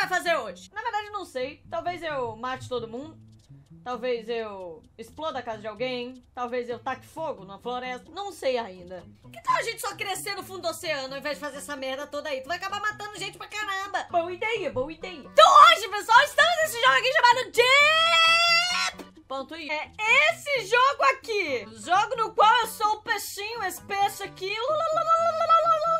vai fazer hoje? Na verdade, não sei. Talvez eu mate todo mundo. Talvez eu exploda a casa de alguém. Talvez eu taque fogo na floresta. Não sei ainda. Que tal a gente só crescer no fundo do oceano ao invés de fazer essa merda toda aí? Tu vai acabar matando gente pra caramba. Boa ideia, boa ideia. Então hoje, pessoal, estamos nesse jogo aqui chamado Deep... Ponto I. É esse jogo aqui. jogo no qual eu sou o peixinho, esse peixe aqui. Lulululululul.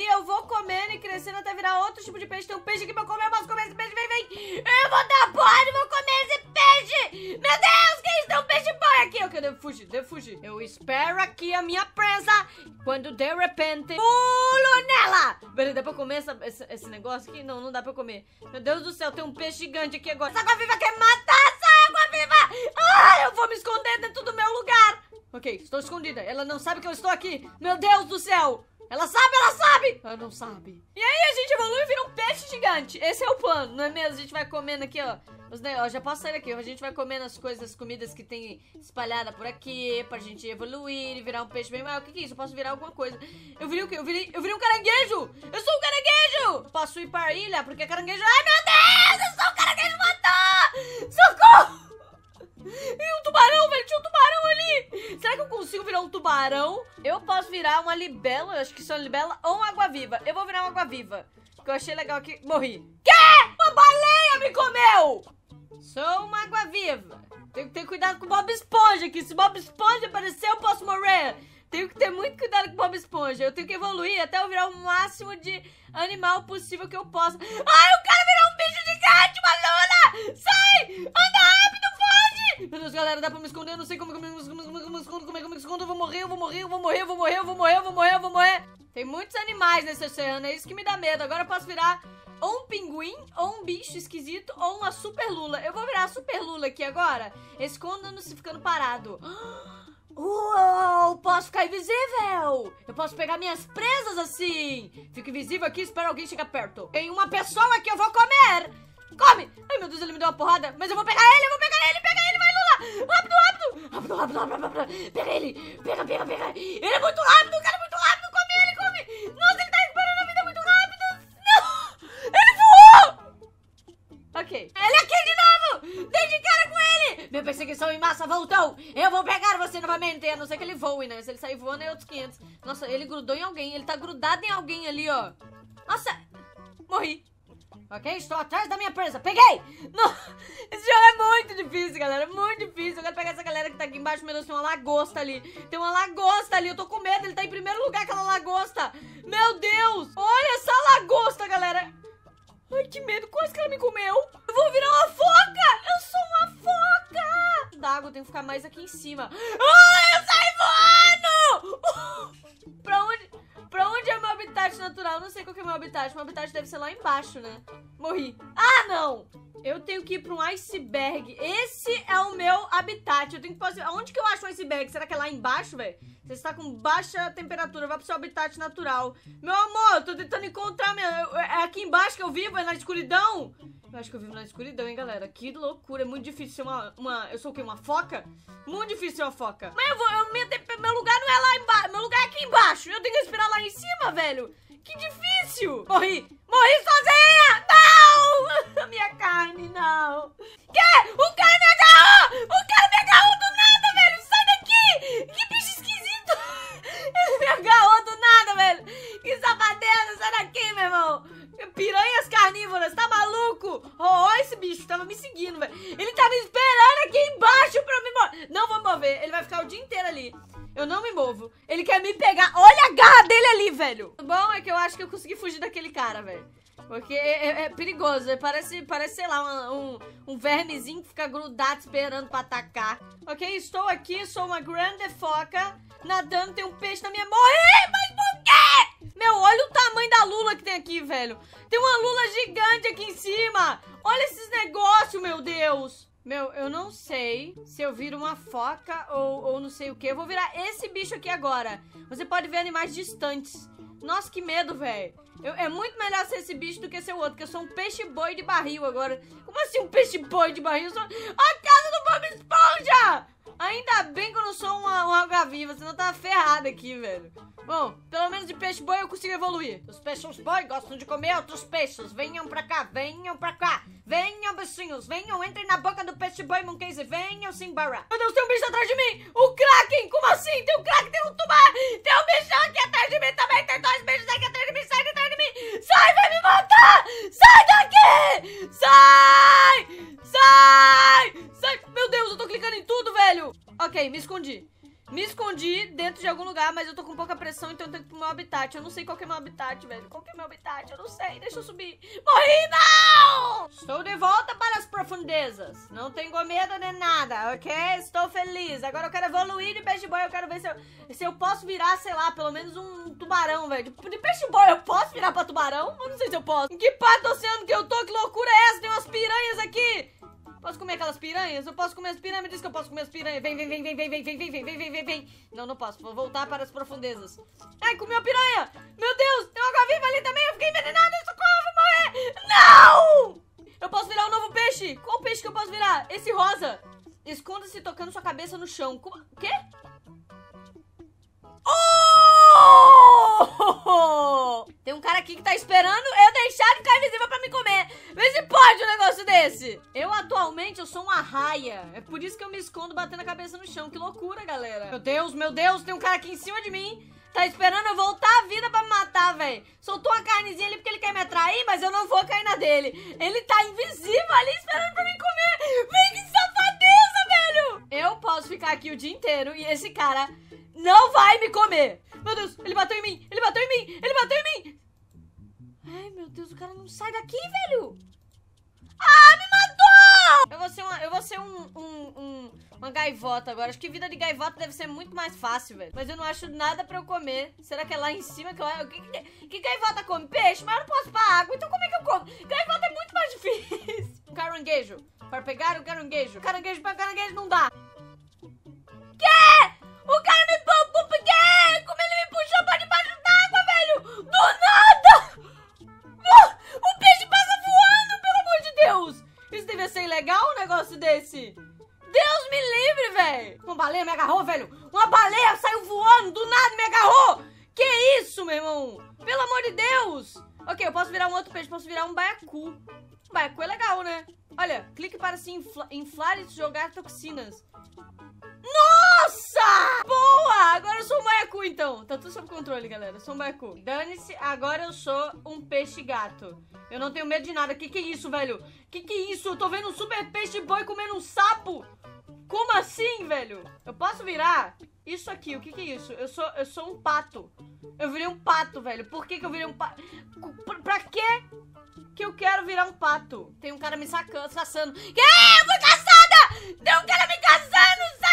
E eu vou comendo e crescendo até virar outro tipo de peixe. Tem um peixe aqui pra comer, eu posso comer esse peixe, vem, vem. Eu vou dar porra, vou comer esse peixe. Meu Deus, que é isso? Tem um peixe boi aqui. Eu, eu devo fugir, devo fugir. Eu espero aqui a minha presa. Quando de repente, pulo nela. Peraí, dá pra comer essa, esse, esse, negócio aqui? Não, não dá pra comer. Meu Deus do céu, tem um peixe gigante aqui agora. Essa água viva quer matar essa água viva. Ah, eu vou me esconder dentro do meu lugar. Ok, estou escondida. Ela não sabe que eu estou aqui. Meu Deus do céu. Ela sabe, ela sabe! Ela não sabe. E aí a gente evolui e vira um peixe gigante. Esse é o plano, não é mesmo? A gente vai comendo aqui, ó. Os ne... já posso sair aqui. A gente vai comendo as coisas, as comidas que tem espalhada por aqui, pra gente evoluir e virar um peixe bem maior. O que, que é isso? Eu posso virar alguma coisa. Eu virei o quê? Eu virei, eu virei um caranguejo! Eu sou um caranguejo! posso ir pra ilha, porque caranguejo... Ai, meu Deus! Eu sou um caranguejo matou Socorro! Ih, um tubarão, velho. Tinha um tubarão ali. Será que eu consigo virar um tubarão? Eu posso virar uma libela. Eu acho que sou uma libela ou uma água-viva. Eu vou virar uma água-viva. Que eu achei legal aqui. Morri. Quê? Uma baleia me comeu! Sou uma água-viva. Tenho que ter cuidado com o Bob Esponja, que se Bob Esponja aparecer, eu posso morrer. Tenho que ter muito cuidado com o Bob Esponja. Eu tenho que evoluir até eu virar o máximo de animal possível que eu possa. Ai, o cara virou um bicho gigante, uma lula! Sai! Andar! Meu Deus, galera, dá pra me esconder? Eu não sei como, me como, como, escondo, como é que eu me escondo? Eu vou morrer, eu vou morrer, eu vou morrer, eu vou morrer, eu vou morrer, eu vou morrer, eu vou morrer. Tem muitos animais nesse oceano, é isso que me dá medo. Agora eu posso virar ou um pinguim, ou um bicho esquisito, ou uma super lula. Eu vou virar super lula aqui agora. Esconda-nos ficando parado. Uou, posso ficar invisível! Eu posso pegar minhas presas assim! Fico invisível aqui e espero alguém chegar perto. Tem uma pessoa que eu vou comer! Come! Ai, meu Deus, ele me deu uma porrada. Mas eu vou pegar ele, eu vou pegar ele, pega ele, vai! Rápido, rápido! Rápido, rápido, rápido, rápido! Pega ele! Pega, pega, pega! Ele é muito rápido, o cara é muito rápido! Come ele, come! Nossa, ele tá recuperando a vida muito rápido! Não! Ele voou! Ok. Ele é aqui de novo! Dei de cara com ele! Minha perseguição em massa voltou! Eu vou pegar você novamente! A não ser que ele voe, né? Se ele sair voando é outros 500. Nossa, ele grudou em alguém. Ele tá grudado em alguém ali, ó ok? Estou atrás da minha presa. Peguei! Não, esse jogo é muito difícil, galera. Muito difícil. Eu quero pegar essa galera que tá aqui embaixo. Meu Deus, tem uma lagosta ali. Tem uma lagosta ali. Eu tô com medo. Ele tá em primeiro lugar, aquela lagosta. Meu Deus! Olha essa lagosta, galera. Ai, que medo. Quase que ela me comeu. Eu vou virar uma foca! Eu sou uma foca! D'água, eu tenho que ficar mais aqui em cima. Ai, eu saí voando! Pronto é meu habitat natural? Não sei qual que é meu habitat. Meu habitat deve ser lá embaixo, né? Morri. Ah, não! Eu tenho que ir pra um iceberg. Esse é o meu habitat. Eu tenho que... Onde que eu acho um iceberg? Será que é lá embaixo, velho? Você está com baixa temperatura, vai pro seu habitat natural. Meu amor, eu tô tentando encontrar. Minha... É, é aqui embaixo que eu vivo, é na escuridão? Eu acho que eu vivo na escuridão, hein, galera? Que loucura, é muito difícil ser uma. uma eu sou o quê? Uma foca? Muito difícil ser uma foca. Mas eu vou. Eu, minha, meu lugar não é lá embaixo, meu lugar é aqui embaixo. Eu tenho que esperar lá em cima, velho. Que difícil! Morri! Morri sozinha! Não! minha carne, não! Quê? O quê? seguindo, velho. Ele tá me esperando aqui embaixo pra me mover. Não vou mover. Ele vai ficar o dia inteiro ali. Eu não me movo. Ele quer me pegar. Olha a garra dele ali, velho. O bom é que eu acho que eu consegui fugir daquele cara, velho. Porque é, é, é perigoso, é, parece, parece, sei lá, um, um, um vermezinho que fica grudado esperando pra atacar. Ok, estou aqui, sou uma grande foca, nadando, tem um peixe na minha... Morri, mas meu, olha o tamanho da lula que tem aqui, velho. Tem uma lula gigante aqui em cima. Olha esses negócios, meu Deus. Meu, eu não sei se eu viro uma foca ou, ou não sei o que. Eu vou virar esse bicho aqui agora. Você pode ver animais distantes. Nossa, que medo, velho. É muito melhor ser esse bicho do que ser o outro, que eu sou um peixe-boi de barril agora. Como assim um peixe-boi de barril? Sou... A casa do Bob Esponja! você não tá ferrado aqui, velho. Bom, pelo menos de peixe boi eu consigo evoluir. Os peixes boi gostam de comer outros peixes. Venham pra cá, venham pra cá. Venham, bichinhos, venham, entrem na boca do peixe boi Moncase. Venham, simbara. Meu Deus, tem um bicho atrás de mim. O Kraken, como assim? Tem um Kraken, tem um tubar? Tem um bichão aqui atrás de mim também. Tá coração, então eu tenho que ir pro meu habitat. Eu não sei qual que é meu habitat, velho. Qual que é meu habitat? Eu não sei. Deixa eu subir. Morri, não! Estou de volta para as profundezas. Não tenho medo nem nada, ok? Estou feliz. Agora eu quero evoluir de peixe boy. Eu quero ver se eu, se eu posso virar, sei lá, pelo menos um tubarão, velho. Tipo, de peixe boy eu posso virar pra tubarão? Eu não sei se eu posso. Em que parte do oceano que eu tô? Que loucura é essa? Tem umas piranhas aqui. Posso comer aquelas piranhas? Eu posso comer as piranhas? Me diz que eu posso comer as piranhas. Vem, vem, vem, vem, vem, vem, vem, vem, vem, vem, vem, vem, vem. Não, não posso. Vou voltar para as profundezas. Ai, comeu a piranha! Meu Deus! Tem uma água-viva ali também! Eu fiquei envenenada! Socorro, vou morrer! Não! Eu posso virar um novo peixe! Qual peixe que eu posso virar? Esse rosa! Esconda-se tocando sua cabeça no chão. Como... Quê? Tem um cara aqui que tá esperando eu deixar de ficar invisível pra me comer. Vê se pode um negócio desse. Eu atualmente eu sou uma raia. É por isso que eu me escondo batendo a cabeça no chão. Que loucura, galera. Meu Deus, meu Deus, tem um cara aqui em cima de mim. Tá esperando eu voltar à vida pra me matar, velho. Soltou uma carnezinha ali porque ele quer me atrair, mas eu não vou cair na dele. Ele tá invisível ali esperando pra me comer. Vem que safadeza, velho. Eu posso ficar aqui o dia inteiro e esse cara não vai me comer. Meu Deus, ele bateu em mim! Ele bateu em mim! Ele bateu em mim! Ai, meu Deus, o cara não sai daqui, velho! Ah, me matou! Eu vou ser, uma, eu vou ser um, um, um, uma gaivota agora. Acho que vida de gaivota deve ser muito mais fácil, velho. Mas eu não acho nada pra eu comer. Será que é lá em cima que eu... Que, que, que gaivota come? Peixe? Mas eu não posso para água. Então como é que eu como? Gaivota é muito mais difícil. Um caranguejo. Para pegar o caranguejo. Caranguejo para caranguejo não dá. Quê? O caranguejo... devia ser ilegal um negócio desse. Deus me livre, velho! Uma baleia me agarrou, velho! Uma baleia saiu voando, do nada me agarrou! Que isso, meu irmão? Pelo amor de Deus! Ok, eu posso virar um outro peixe, posso virar um baiacu. Baiacu é legal, né? Olha, clique para se infla inflar e jogar toxinas. tá tudo sob controle, galera. Sou um baiacu. Dane-se, agora eu sou um peixe gato. Eu não tenho medo de nada. Que que é isso, velho? Que que é isso? Eu tô vendo um super peixe boi comendo um sapo. Como assim, velho? Eu posso virar? Isso aqui, o que que é isso? Eu sou, eu sou um pato. Eu virei um pato, velho. Por que que eu virei um pato? Pra, pra quê que eu quero virar um pato? Tem um cara me sacando, caçando. eu fui caçada! Tem um cara me caçando, sabe?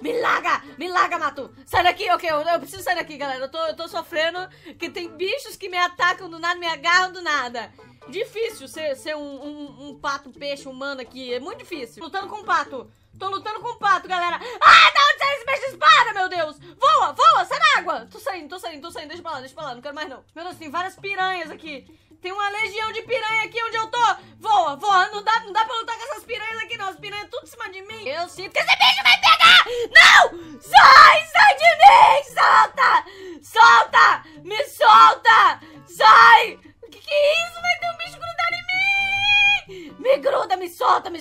Me larga! Me larga, Mato! Sai daqui, ok? Eu, eu preciso sair daqui, galera. Eu tô, eu tô sofrendo que tem bichos que me atacam do nada, me agarram do nada. Difícil ser, ser um, um, um pato peixe humano aqui. É muito difícil. Lutando com um pato. Tô lutando com um pato, galera. Ah, da onde saiu esse peixe de espada, meu Deus? Voa, voa, sai da água. Tô saindo, tô saindo, tô saindo. Deixa pra lá, deixa pra lá. Não quero mais, não. Meu Deus, tem várias piranhas aqui. Tem uma legião de piranha aqui onde eu tô. Voa, voa. Não dá, não dá pra lutar com essas piranhas aqui, não. As piranhas tudo em cima de mim. Eu sinto que esse bicho vai pegar. Não! Só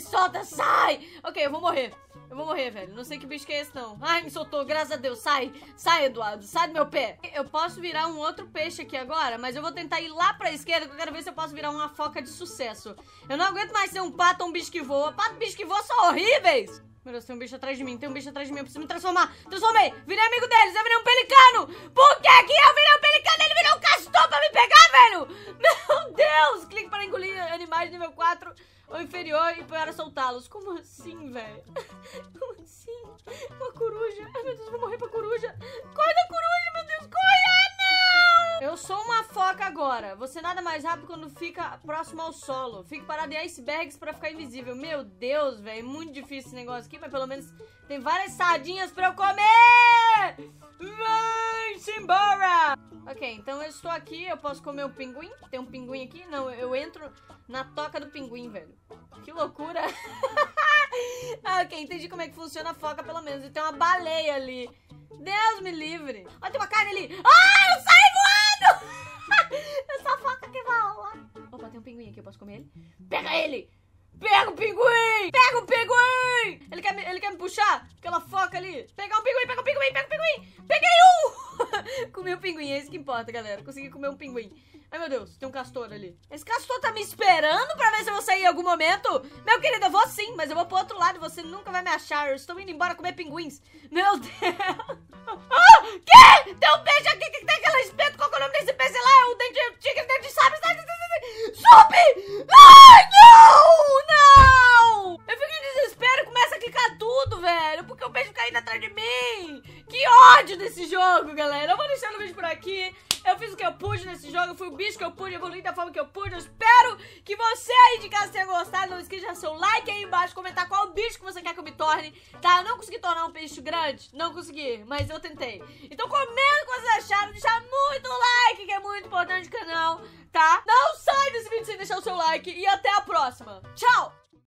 solta, sai! Ok, eu vou morrer. Eu vou morrer, velho. Não sei que bicho que é esse, não. Ai, me soltou, graças a Deus. Sai, sai, Eduardo. Sai do meu pé. Eu posso virar um outro peixe aqui agora, mas eu vou tentar ir lá pra esquerda, que eu quero ver se eu posso virar uma foca de sucesso. Eu não aguento mais ser um pato ou um bicho que voa. Pato e bicho que voa são horríveis! Meu Deus, tem um bicho atrás de mim, tem um bicho atrás de mim, eu preciso me transformar. Transformei, virei amigo deles, eu virei um pelicano. Por que que eu virei um pelicano? Ele virou um castor pra me pegar, velho. Meu Deus, clique para engolir animais nível 4 ou inferior e para soltá-los. Como assim, velho? Como assim? Uma coruja. Ai, meu Deus, eu vou morrer pra coruja. Corre da coruja. Eu sou uma foca agora. Você nada mais rápido quando fica próximo ao solo. Fico parado em icebergs para ficar invisível. Meu Deus, velho. É muito difícil esse negócio aqui, mas pelo menos tem várias sardinhas para eu comer! Vamos embora! Ok, então eu estou aqui, eu posso comer o um pinguim. Tem um pinguim aqui? Não, eu entro na toca do pinguim, velho. Que loucura! ah, ok, entendi como é que funciona a foca, pelo menos. E tem uma baleia ali. Deus me livre! Olha, tem uma carne ali! Ah, eu sei! um pinguim aqui, eu posso comer ele? Pega ele! Pega o pinguim! Pega o pinguim! Ele quer me, ele quer me puxar? Aquela foca ali. Pegar o pinguim, pega o pinguim, pega o pinguim! Peguei um! comi o um pinguim, é isso que importa, galera. Consegui comer um pinguim. Ai, meu Deus, tem um castor ali. Esse castor tá me esperando pra ver se eu vou sair em algum momento? Meu querido, eu vou sim, mas eu vou pro outro lado. Você nunca vai me achar. Eu estou indo embora comer pinguins. Meu Deus! Que? Tem um peixe aqui que tem aquele espeto. Qual é o nome desse peixe lá? É o dente de tigre, dente de sabre. Sobe! Ai, não! Não! Eu fico em desespero e a clicar tudo, velho. Porque o peixe indo atrás de mim. Que ódio desse jogo, galera. Eu vou deixar o vídeo por aqui. Eu fiz o que eu pude nesse jogo, eu fui o bicho que eu pude, evoluí da forma que eu pude. Eu espero que você aí de casa tenha gostado. Não esqueça de deixar seu like aí embaixo, comentar qual bicho que você quer que eu me torne. Tá, eu não consegui tornar um peixe grande, não consegui, mas eu tentei. Então comenta o que vocês acharam, deixa muito like, que é muito importante no canal, tá? Não sai desse vídeo sem deixar o seu like e até a próxima. Tchau!